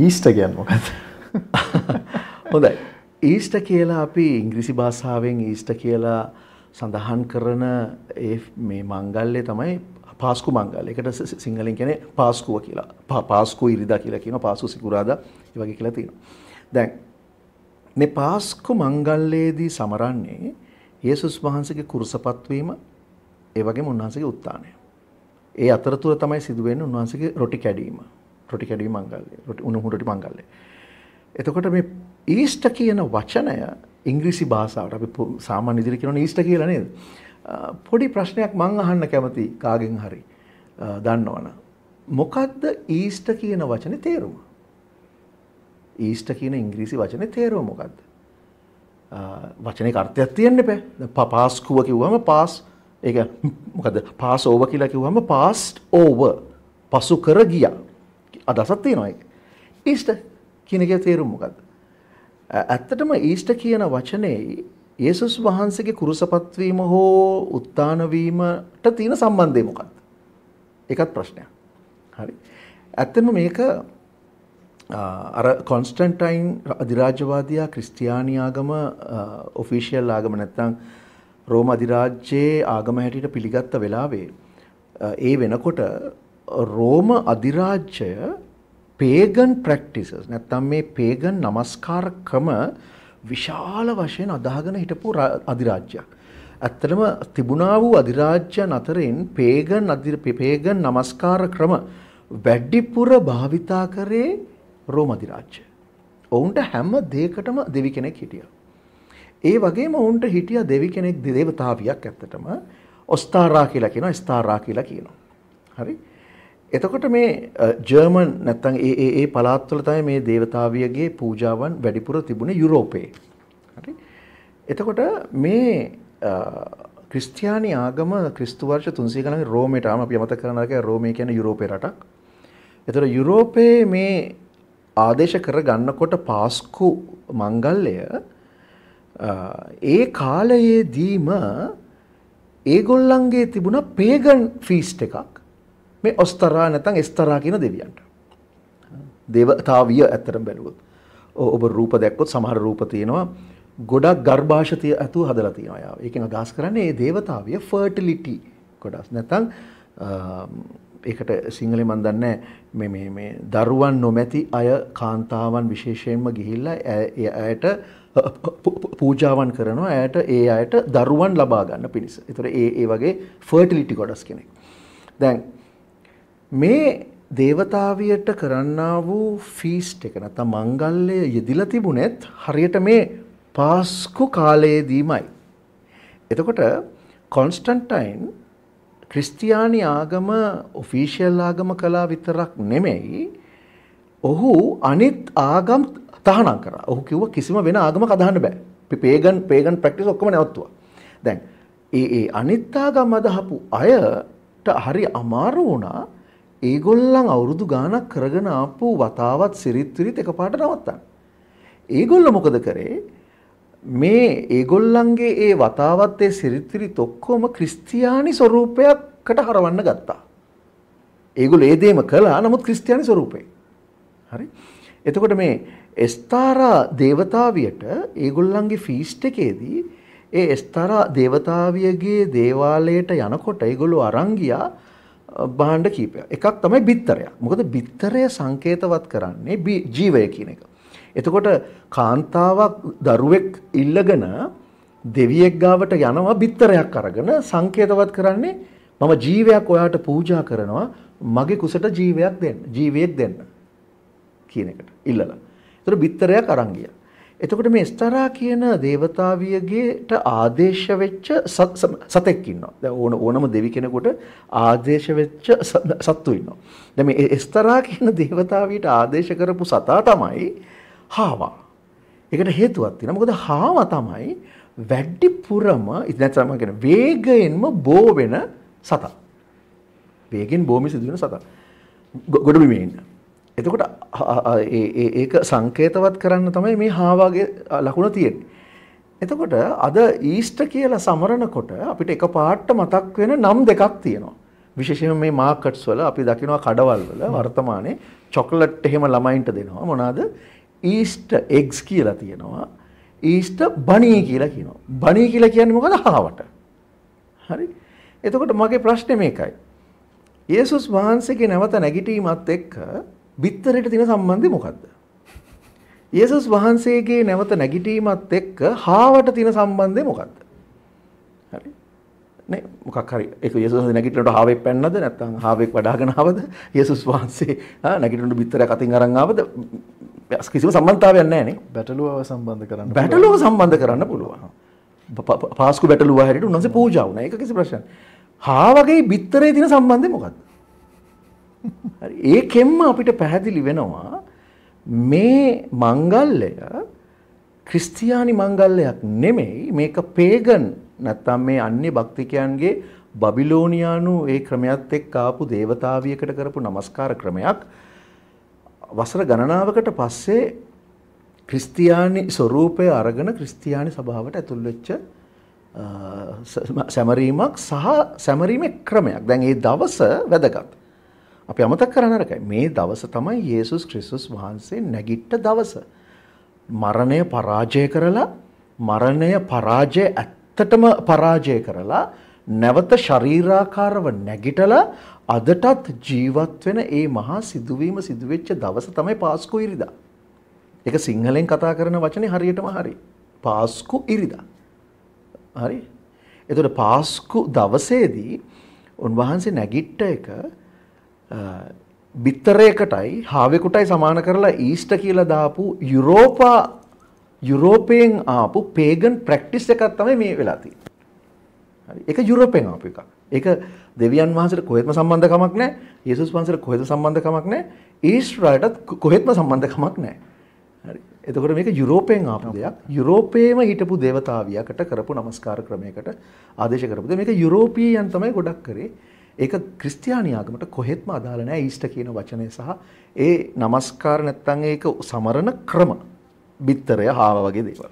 East ගැන් මොකද හොඳයි East කියලා අපි ඉංග්‍රිසි භාෂාවෙන් ඊස්ට කියලා සඳහන් කරන ඒ මේ මංගල්ලේ තමයි පාස්කු මංගල් එකට සිංහලින් කෙනෙ පාස්කුව කියලා පාස්කු ඉරිදා කියලා කියන පාසු සිකුරාද වගේ කියලා තියෙනවා දැන් මේ පාස්කු මංගල්ලේදී සමරන්නේ යේසුස් වහන්සේගේ කුරුසපත්වීම ඒ වගේම උන්වහන්සේගේ උත්ථානය ඒ අතරතුර තමයි සිදුවෙන්නේ උන්වහන්සේගේ රොටි කැඩීම රොටි කැඩි මංගල්ලේ රොටි උණුහු රොටි මංගල්ලේ එතකොට මේ ඊස්ට කියන වචනය ඉංග්‍රීසි භාෂාවට අපි සාමාන්‍ය ඉදිරි කියන ඊස්ට කියලා නේද පොඩි ප්‍රශ්නයක් මං අහන්න කැමති කාගෙන් හරි දන්නවන මොකක්ද ඊස්ට කියන වචනේ තේරුම ඊස්ට කියන ඉංග්‍රීසි වචනේ තේරුම මොකක්ද වචනේ අර්ථයක් තියෙන්න බෑ පපාස්කුව කිව්වම පාස් ඒක මොකද පාස් ඕව කියලා කිව්වම පාස්ට් ඕව පසු කර ගියා අදසත් තියෙනවා ඊස්ට කියන එක තේරුම් මොකද්ද? ඇත්තටම ඊස්ට කියන වචනේ යේසුස් වහන්සේගේ කුරුසපත් වීම හෝ උත්තාන වීමට තියෙන සම්බන්ධය මොකක්ද? ඒකත් ප්‍රශ්නයක්. හරි. ඇත්තම මේක අර කොන්ස්ටන්ටයින් අධිරාජ්‍යවාදියා ක්‍රිස්තියානි ආගම ඔෆිෂියල් ආගම නැත්නම් රෝම අධිරාජ්‍යයේ ආගම හැටියට පිළිගත්ත වෙලාවේ ඒ වෙනකොට රෝම අධිරාජ්‍යය පේගන් ප්‍රක්ටිසස් නැත්තම් මේ පේගන් නමස්කාරකම විශාල වශයෙන් අදාගෙන හිටපු අධිරාජ්‍යයක්. ඇත්තටම තිබුණා වූ අධිරාජ්‍යන් අතරින් පේගන් පේගන් නමස්කාර ක්‍රම වැඩිපුර භාවිතා කරේ රෝම අධිරාජ්‍ය. ඔවුන්ට හැම දෙයකටම දෙවි කෙනෙක් හිටිය. ඒ වගේම ඔවුන්ට හිටිය දෙවි කෙනෙක් දෙදේවතාවියක් ඇත්තටම ඔස්ථාරා කියලා කියනවා ස්ථාරා කියලා කියනවා. හරි? එතකොට මේ ජර්මන් නැත්තං ඒ ඒ පලාත්වල තමයි මේ දේවතාවියගේ පූජාවන් වැඩිපුර තිබුණ යුරෝපයේ. හරි. එතකොට මේ ක්‍රිස්තියානි ආගම ක්‍රිස්තුවර්ෂ තුන්සේ ගනන් රෝමටාම අපි මත කරනක රෝමය කියන යුරෝපය රටක්. එතර යුරෝපයේ මේ ආදේශ කර ගන්නකොට පාස්කු මංගල්ලය ඒ කාලයේදීම ඒගොල්ලන්ගේ තිබුණ පේගන් ෆීස්ට එකක් මේ ඔස්තරා නැත්නම් එස්තරා කියන දෙවියන්ට. දේවතාවිය ඇත්තටම බැලුවොත්. ඔබ රූප දැක්කොත් සමහර රූප තියෙනවා ගොඩක් ගර්භාෂය ඇතුව හදලා තියෙනවා යාව. ඒකෙන් අදහස් කරන්නේ මේ දේවතාවිය fertility කොටස්. නැත්නම් ඒකට සිංහලෙන් මන් දන්නේ මේ මේ මේ දරුවන් නොමැති අය කාන්තාවන් විශේෂයෙන්ම ගිහිල්ලා ඇයට පූජාවන් කරනවා ඇයට ඒ අයට දරුවන් ලබා ගන්න පිණිස. ඒතර ඒ ඒ වගේ fertility කොටස් කෙනෙක්. දැන් මේ දේවතාවියට කරන්නා වූ ෆීස්ට් එක නැත්නම් මංගල්‍ය යෙදිලා තිබුණෙත් හරියට මේ පාස්කු කාලයේදීමයි. එතකොට කොන්ස්ටන්ටයින් ක්‍රිස්තියානි ආගම ඔෆිෂියල් ආගම කළා විතරක් නෙමෙයි ඔහු අනිත් ආගම් තහනම් කරා. ඔහු කිව්වා කිසිම වෙන ආගමක අදහන්න බෑ. පේගන් පේගන් ප්‍රැක්ටිස් ඔක්කොම නැවතුවා. දැන් ඒ ඒ අනිත් ආගම් අදහපු අයට හරි අමාරු වුණා. ඒගොල්ලන් අවුරුදු ගානක් කරගෙන ආපු වතාවත් සිරිත්විරිත් එකපාරට නවත්තන්න. ඒගොල්ල මොකද කරේ? මේ ඒගොල්ලන්ගේ ඒ වතාවත් ඒ සිරිත්විරිත් ඔක්කොම ක්‍රිස්තියානි ස්වරූපයකට හරවන්න ගත්තා. ඒගොල්ලෝ ඒ දේම කළා. නමුත් ක්‍රිස්තියානි ස්වරූපේ. හරි? එතකොට මේ එස්තාරා දේවතාවියට ඒගොල්ලන්ගේ ෆීස්ට් එකේදී ඒ එස්තාරා දේවතාවියගේ දේවාලයට යනකොට ඒගොල්ලෝ අරන් ගියා භාණ්ඩ කීපයක්. එකක් තමයි බිත්තරය. මොකද බිත්තරය සංකේතවත් කරන්නේ ජීවය කියන එක. එතකොට කාන්තාවක් දරුවෙක් ඉල්ලගෙන දෙවියෙක් ගාවට යනවා බිත්තරයක් අරගෙන සංකේතවත් කරන්නේ මම ජීවයක් ඔයාට පූජා කරනවා මගේ කුසට ජීවයක් දෙන්න ජීවියෙක් දෙන්න කියන එකට ඉල්ලලා. ඒතර බිත්තරයක් අරන් ගියා. එතකොට මේ ස්තරා කියන දේවතාවියගේට ආදේශ වෙච්ච සතෙක් ඉන්නවා. දැන් ඕන ඕනම දෙවි කෙනෙකුට ආදේශ වෙච්ච සත්තු ඉන්නවා. දැන් මේ ස්තරා කියන දේවතාවියට ආදේශ කරපු සතා තමයි හාවා. ඒකට හේතුවක් තියෙනවා. මොකද හාවා තමයි වැඩිපුරම ඉතින් මම කියන වේගයෙන්ම බෝ වෙන සතා. වේගෙන් බෝමි සිදුවෙන සතා. ගොඩබිමේ ඉන්න. එතකොට ඒක සංකේතවත් කරන්න තමයි මේ හාවාගේ ලකුණ තියෙන්. එතකොට අද ඊස්ට කියල සමරණකොට අපිට එක පාට්ට මතක් වෙන නම් දෙකක් තියෙනවා. විශේෂම මේ මාකට්ස් වල අපි දකිනවා කඩවල් වල වර්තමානයේ චොකලට් එහෙම ළමයින්ට දෙනවා මොනවාද ඊස්ට එග්ස් කියලා තියෙනවා ඊස්ට බණී කියලා කියනවා බණී කියලා කියන්නේ මොකද හාවට හරි එතකොට මගේ ප්‍රශ්නේ මේකයි යේසුස් වහන්සේගේ නැවත නැගිටීමත් එක්ක බිත්තරයට තින සම්බන්ධය මොකක්ද. ඒසුස් වහන්සේගේ නැවත නැගිටීමත් එක්ක හාවට තින සම්බන්ධය මොකක්ද. හරි මොකක්හරි එක යසුස නැගිටට හාවෙක් පැන්නද නැත්තම් හාවෙක් වඩාගෙනාවද යසුස් වහන්සේ නැගිටට බිත්තර කතින් අරංාවද කිසිම සම්බන්ධාවයක් නෑනේ බැටලුව සම්බන්ධ කරන්න බැටලුව සම්බන්ධ කරන්න පුළුවන් පාස්කු බැටලුව හරිට උන්සේ පූජාවන එක කිසි ප්‍රශ්න හාවගේ බිත්තරේ තින සම්බන්ධය මොකක්ද ඒකෙන්ම අපිට පැහැදිලි වෙනවා මේ මංගල්ලය ක්‍රිස්තියානි මංගල්ලයක් නෙමෙයි මේක පේගන් නැත්තම් මේ අන්‍ය භක්තිකයන්ගේ බබිලෝනියානු ඒ ක්‍රමයත් එක්ක ආපු දේවතාවියකට කරපු নমස්කාර ක්‍රමයක් වසර ගණනාවකට පස්සේ ක්‍රිස්තියානි ස්වරූපය අරගෙන ක්‍රිස්තියානි සභාවට ඇතුල් වෙච්ච සැමරීමක් සහ සැමරීමේ ක්‍රමයක්. දැන් ඒ දවස වැදගත්. අපි අමතක කරන්න අරකයි. මේ දවස තමයි යේසුස් ක්‍රිස්තුස් වහන්සේ නැගිට්ට දවස. මරණය පරාජය කරලා මරණය පරාජය ඇත්තටම පරාජය කරලා නැවත ශරීරාකාරව නැගිටලා අදටත් ජීවත් වෙන ඒ මහා සිදුවීම සිදුවෙච්ච දවස තමයි පාස්කු ඉරිදා. ඒක සිංහලෙන් කතා කරන වචනේ හරියටම හරි. පාස්කු ඉරිදා. හරි? එතකොට පාස්කු දවසේදී උන්වහන්සේ නැගිට්ට එක බිත්තරයකටයි හාවෙකුටයි සමාන කරලා ඊස්ට කියලා දාපු යුරෝපා යුරෝපයෙන් ආපු පේගන් ප්‍රක්ටිස් එකක් තමයි මේ වෙලාතිී. එක යුරෝපෙන් ආපු එකක්. ඒක දෙවියන් වහන්සේට කොහෙත්ම සම්බන්ධකමක් නැහැ. යේසුස් වහන්සේට කොහෙද සම්බන්ධකමක් නැහැ. ඊශ්‍රායලටත් කොහෙත්ම සම්බන්ධකමක් නැහැ. හරි. එතකොට මේක යුරෝපයෙන් ආපු දෙයක්. යුරෝපයේම හිටපු දේවතාවියකට කරපු নমස්කාර ක්‍රමයකට ආදේශ කරපු දෙයක්. මේක යුරෝපීයන් තමයි ගොඩක් කරේ. ඒක ක්‍රිස්තියානි ආගමට කොහෙත්ම අදාළ නැහැ ඊස්ට කියන වචනය සහ ඒ নমස්කාර නැත්තම් ඒක සමරන ක්‍රම බිත්තරය හාව වගේ දේවල්.